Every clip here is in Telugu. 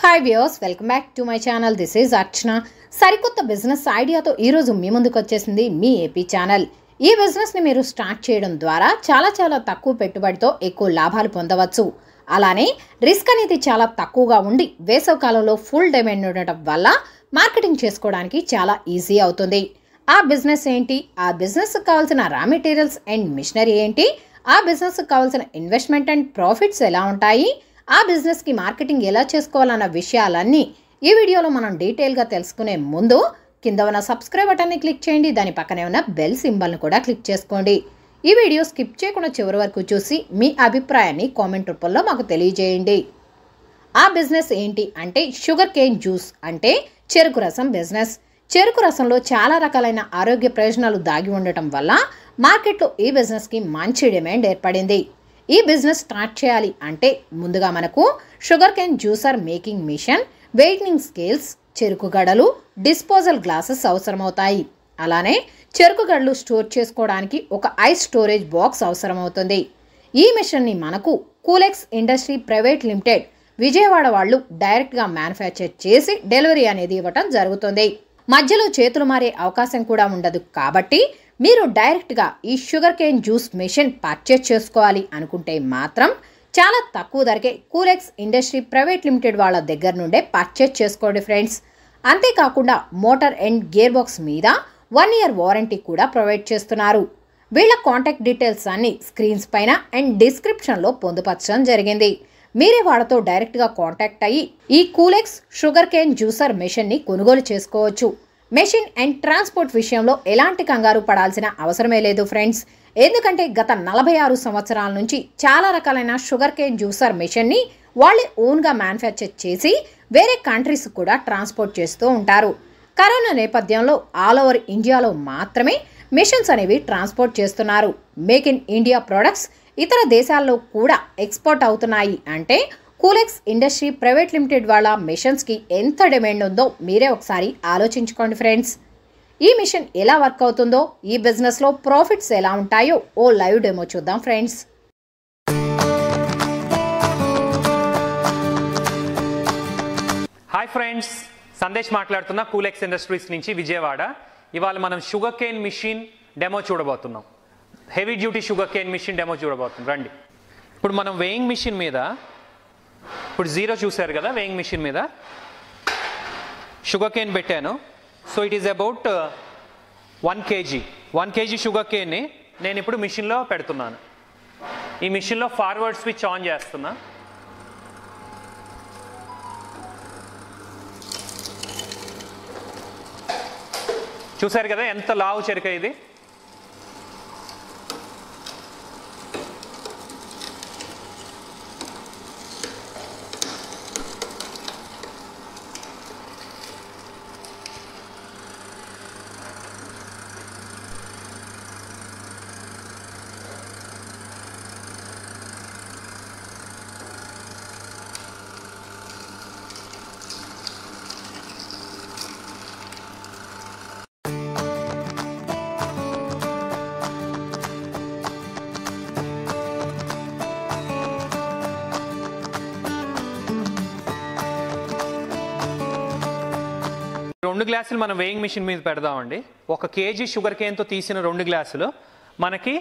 hi views welcome back to my channel this is Archana సరికొత్త బిజినెస్ ఐడియాతో ఈరోజు మీ ముందుకు వచ్చేసింది మీ ఏపీ ఛానల్ ఈ బిజినెస్ని మీరు స్టార్ట్ చేయడం ద్వారా చాలా చాలా తక్కువ పెట్టుబడితో ఎక్కువ లాభాలు పొందవచ్చు అలానే రిస్క్ అనేది చాలా తక్కువగా ఉండి వేసవకాలంలో ఫుల్ డిమాండ్ ఉండటం వల్ల మార్కెటింగ్ చేసుకోవడానికి చాలా ఈజీ అవుతుంది ఆ బిజినెస్ ఏంటి ఆ బిజినెస్కి కావాల్సిన రా మెటీరియల్స్ అండ్ మిషనరీ ఏంటి ఆ బిజినెస్కి కావాల్సిన ఇన్వెస్ట్మెంట్ అండ్ ప్రాఫిట్స్ ఎలా ఉంటాయి ఆ బిజినెస్కి మార్కెటింగ్ ఎలా చేసుకోవాలన్న విషయాలన్నీ ఈ వీడియోలో మనం డీటెయిల్గా తెలుసుకునే ముందు కింద ఉన్న సబ్స్క్రైబ్ బటన్ని క్లిక్ చేయండి దాని పక్కనే ఉన్న బెల్ సింబల్ను కూడా క్లిక్ చేసుకోండి ఈ వీడియో స్కిప్ చేయకుండా చివరి వరకు చూసి మీ అభిప్రాయాన్ని కామెంట్ రూపంలో మాకు తెలియజేయండి ఆ బిజినెస్ ఏంటి అంటే షుగర్ కేన్ జ్యూస్ అంటే చెరుకు రసం బిజినెస్ చెరుకు రసంలో చాలా రకాలైన ఆరోగ్య ప్రయోజనాలు దాగి ఉండటం వల్ల మార్కెట్లో ఈ బిజినెస్కి మంచి డిమాండ్ ఏర్పడింది ఈ బిజినెస్ స్టార్ట్ చేయాలి అంటే ముందుగా మనకు sugar cane juicer making machine weighing scales చెరుకు గడలు డిస్పోజల్ గ్లాసెస్ అవసరమవుతాయి అలానే చెరుకు గడలు స్టోర్ చేసుకోవడానికి ఒక ఐస్ స్టోరేజ్ బాక్స్ అవసరమవుతుంది ఈ మిషన్ని మనకు Coolex industry private limited Vijayawada వాళ్ళు డైరెక్ట్గా మ్యానుఫ్యాక్చర్ చేసి డెలివరీ అనేది ఇవ్వటం జరుగుతుంది మధ్యలో చేతులు మారే అవకాశం కూడా ఉండదు కాబట్టి మీరు డైరెక్ట్గా ఈ sugar cane juice machine purchase చేసుకోవాలి అనుకుంటే మాత్రం చాలా తక్కువ ధరకే కూలెక్స్ ఇండస్ట్రీ ప్రైవేట్ లిమిటెడ్ వాళ్ళ దగ్గర నుండే పర్చేస్ చేసుకోండి ఫ్రెండ్స్ అంతేకాకుండా మోటార్ అండ్ గేర్ బాక్స్ మీద వన్ ఇయర్ వారంటీ కూడా ప్రొవైడ్ చేస్తున్నారు వీళ్ళ కాంటాక్ట్ డీటెయిల్స్ అన్ని స్క్రీన్స్ పైన అండ్ డిస్క్రిప్షన్లో పొందుపరచడం జరిగింది మీరే వాళ్ళతో డైరెక్ట్గా కాంటాక్ట్ అయ్యి ఈ కూలెక్స్ షుగర్ కేన్ జ్యూసర్ మెషిన్ని కొనుగోలు చేసుకోవచ్చు మెషిన్ అండ్ ట్రాన్స్పోర్ట్ విషయంలో ఎలాంటి కంగారు పడాల్సిన అవసరమే లేదు ఫ్రెండ్స్ ఎందుకంటే గత నలభై ఆరు సంవత్సరాల నుంచి చాలా రకాలైన షుగర్ కేన్ జ్యూసర్ మెషిన్ని వాళ్ళే ఓన్గా మ్యానుఫ్యాక్చర్ చేసి వేరే కంట్రీస్ కూడా ట్రాన్స్పోర్ట్ చేస్తూ ఉంటారు కరోనా నేపథ్యంలో ఆల్ ఓవర్ ఇండియాలో మాత్రమే మిషన్స్ అనేవి ట్రాన్స్పోర్ట్ చేస్తున్నారు మేక్ ఇన్ ఇండియా ప్రొడక్ట్స్ ఇతర దేశాల్లో కూడా ఎక్స్పోర్ట్ అవుతున్నాయి అంటే కూలెక్స్ ఇండస్ట్రీ ప్రైవేట్ లిమిటెడ్ వాళ్ళ మిషన్స్కి ఎంత డిమాండ్ ఉందో మీరే ఒకసారి ఆలోచించుకోండి ఫ్రెండ్స్ ఈ మిషన్ ఎలా వర్క్ అవుతుందో ఈ బిజినెస్లో ప్రాఫిట్స్ ఎలా ఉంటాయో ఓ లైవ్ డెమో చూద్దాం ఫ్రెండ్స్ హాయ్ ఫ్రెండ్స్ సందేశ్ మాట్లాడుతున్న కూలెక్స్ ఇండస్ట్రీస్ నుంచి విజయవాడ ఇవాళ మనం షుగర్ కేన్ మిషన్ డెమో చూడబోతున్నాం heavy duty sugar cane machine demo చూడబోతున్నాం రండి ఇప్పుడు మనం వేయింగ్ మిషన్ మీద ఇప్పుడు జీరో చూశారు కదా వేయింగ్ మిషన్ మీద షుగర్ కేన్ పెట్టాను so it is about one KG one KG sugar కేన్ని నేను ఇప్పుడు మిషన్లో పెడుతున్నాను ఈ మిషన్లో ఫార్వర్డ్ స్విచ్ ఆన్ చేస్తున్నా చూశారు కదా ఎంత లావు చెరుక ఇది రెండు గ్లాసులు మనం వేయింగ్ మిషన్ మీద పెడదామండి ఒక కేజీ షుగర్ కేన్తో తీసిన రెండు గ్లాసులు మనకి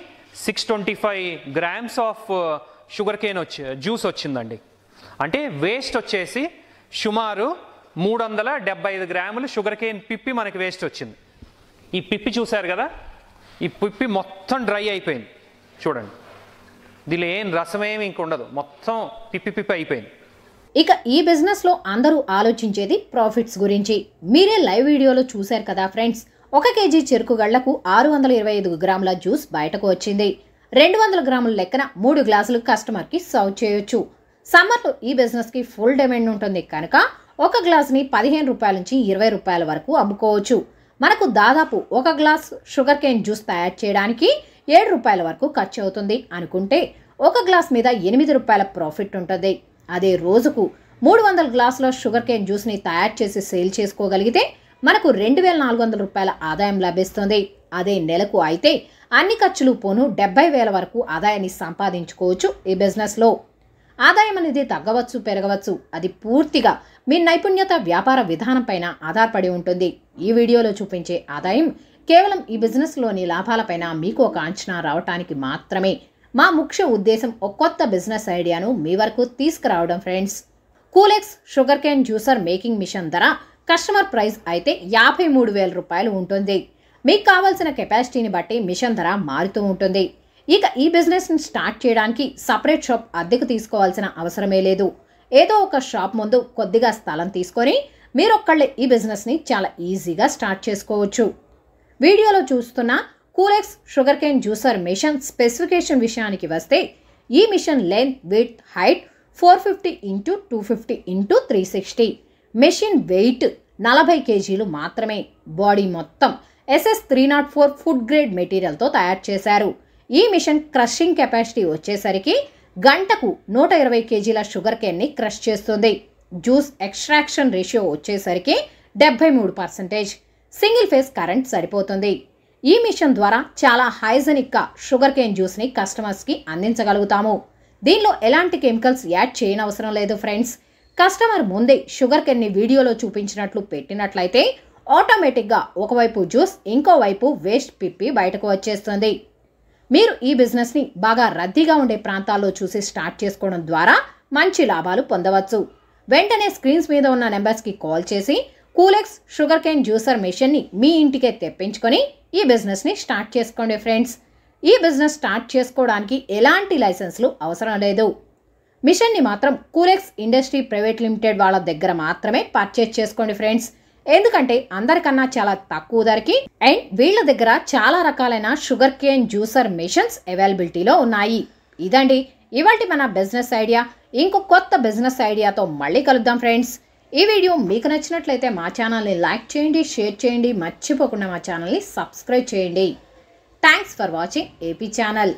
six twenty five grams of sugar cane వచ్చి జ్యూస్ వచ్చిందండి అంటే వేస్ట్ వచ్చేసి సుమారు మూడు వందల డెబ్బై ఐదు గ్రాములు షుగర్ కేన్ పిప్పి మనకి వేస్ట్ వచ్చింది ఈ పిప్పి చూశారు కదా ఈ పిప్పి మొత్తం డ్రై అయిపోయింది చూడండి దీనిలో ఏం రసమేమి ఇంక ఉండదు మొత్తం పిప్పి పిప్పి అయిపోయింది ఇక ఈ బిజినెస్లో అందరూ ఆలోచించేది ప్రాఫిట్స్ గురించి మీరే లైవ్ వీడియోలో చూశారు కదా ఫ్రెండ్స్ ఒక కేజీ చెరుకు గళ్లకు ఆరు వందల ఇరవై ఐదు గ్రాముల జ్యూస్ బయటకు వచ్చింది రెండు వందల గ్రాముల లెక్కన మూడు గ్లాసులు కస్టమర్కి సర్వ్ చేయొచ్చు సమ్మర్లో ఈ బిజినెస్కి ఫుల్ డిమాండ్ ఉంటుంది కనుక ఒక గ్లాస్ని పదిహేను రూపాయల నుంచి ఇరవై రూపాయల వరకు అమ్ముకోవచ్చు మనకు దాదాపు ఒక గ్లాస్ షుగర్ కేన్ జ్యూస్ తయారు చేయడానికి ఏడు రూపాయల వరకు ఖర్చు అవుతుంది అనుకుంటే ఒక గ్లాస్ మీద ఎనిమిది రూపాయల ప్రాఫిట్ ఉంటుంది అదే రోజుకు మూడు వందల గ్లాసుల షుగర్ కేన్ జ్యూస్ని తయారు చేసి సేల్ చేసుకోగలిగితే మనకు రెండు వేల నాలుగు వందల రూపాయల ఆదాయం లభిస్తుంది అదే నెలకు అయితే అన్ని ఖర్చులు పోను డెబ్బై వేల వరకు ఆదాయాన్ని సంపాదించుకోవచ్చు ఈ బిజినెస్లో ఆదాయం అనేది తగ్గవచ్చు పెరగవచ్చు అది పూర్తిగా మీ నైపుణ్యత వ్యాపార విధానంపైన ఆధారపడి ఉంటుంది ఈ వీడియోలో చూపించే ఆదాయం కేవలం ఈ బిజినెస్లోని లాభాలపైన మీకు ఒక అంచనా రావటానికి మాత్రమే మా ముఖ్య ఉద్దేశం ఒక కొత్త బిజినెస్ ఐడియాను మీ వరకు తీసుకురావడం friends Coolex sugar cane juicer making machine ధర కస్టమర్ ప్రైస్ అయితే యాభై మూడు వేల రూపాయలు ఉంటుంది మీకు కావాల్సిన కెపాసిటీని బట్టి మిషన్ ధర మారుతూ ఉంటుంది ఇక ఈ బిజినెస్ని స్టార్ట్ చేయడానికి సపరేట్ షాప్ అద్దెకు తీసుకోవాల్సిన అవసరమే లేదు ఏదో ఒక షాప్ ముందు కొద్దిగా స్థలం తీసుకొని మీరొక్కళ్ళే ఈ బిజినెస్ని చాలా ఈజీగా స్టార్ట్ చేసుకోవచ్చు వీడియోలో చూస్తున్న Coolex sugar cane juicer machine specification విషయానికి వస్తే ఈ machine length with height four fifty into two fifty into three sixty machine weight నలభై కేజీలు మాత్రమే బాడీ మొత్తం SS three not four food grade మెటీరియల్తో తయారు చేశారు ఈ మిషన్ క్రషింగ్ కెపాసిటీ వచ్చేసరికి గంటకు నూట ఇరవై కేజీల షుగర్ కేన్ని క్రష్ చేస్తుంది జ్యూస్ ఎక్స్ట్రాక్షన్ రేషియో వచ్చేసరికి డెబ్బై మూడు పర్సెంటేజ్ సింగిల్ ఫేస్ కరెంట్ సరిపోతుంది ఈ మిషన్ ద్వారా చాలా గా షుగర్ కేన్ జ్యూస్ని కస్టమర్స్కి అందించగలుగుతాము దీనిలో ఎలాంటి కెమికల్స్ యాడ్ చేయనవసరం లేదు ఫ్రెండ్స్ కస్టమర్ ముందే షుగర్ ని వీడియోలో చూపించినట్లు పెట్టినట్లయితే ఆటోమేటిక్గా ఒకవైపు జ్యూస్ ఇంకోవైపు వేస్ట్ పిప్పి బయటకు వచ్చేస్తుంది మీరు ఈ బిజినెస్ని బాగా రద్దీగా ఉండే ప్రాంతాల్లో చూసి స్టార్ట్ చేసుకోవడం ద్వారా మంచి లాభాలు పొందవచ్చు వెంటనే స్క్రీన్స్ మీద ఉన్న నెంబర్స్కి కాల్ చేసి కూలెక్స్ షుగర్ కేన్ జ్యూసర్ మెషిన్ని మీ ఇంటికే తెప్పించుకొని ఈ బిజినెస్ని స్టార్ట్ చేసుకోండి ఫ్రెండ్స్ ఈ బిజినెస్ స్టార్ట్ చేసుకోవడానికి ఎలాంటి లైసెన్స్లు అవసరం లేదు మిషన్ని మాత్రం కూలెక్స్ ఇండస్ట్రీ ప్రైవేట్ లిమిటెడ్ వాళ్ళ దగ్గర మాత్రమే పర్చేజ్ చేసుకోండి ఫ్రెండ్స్ ఎందుకంటే అందరికన్నా చాలా తక్కువ ధరకి అండ్ వీళ్ళ దగ్గర చాలా రకాలైన షుగర్ కేన్ జ్యూసర్ మిషన్స్ అవైలబిలిటీలో ఉన్నాయి ఇదండి ఇవాటి మన బిజినెస్ ఐడియా ఇంకో కొత్త బిజినెస్ ఐడియాతో మళ్ళీ కలుద్దాం ఫ్రెండ్స్ ఈ వీడియో మీకు నచ్చినట్లయితే మా ఛానల్ని లైక్ చేయండి షేర్ చేయండి మర్చిపోకుండా మా ఛానల్ని సబ్స్క్రైబ్ చేయండి thanks for watching AP channel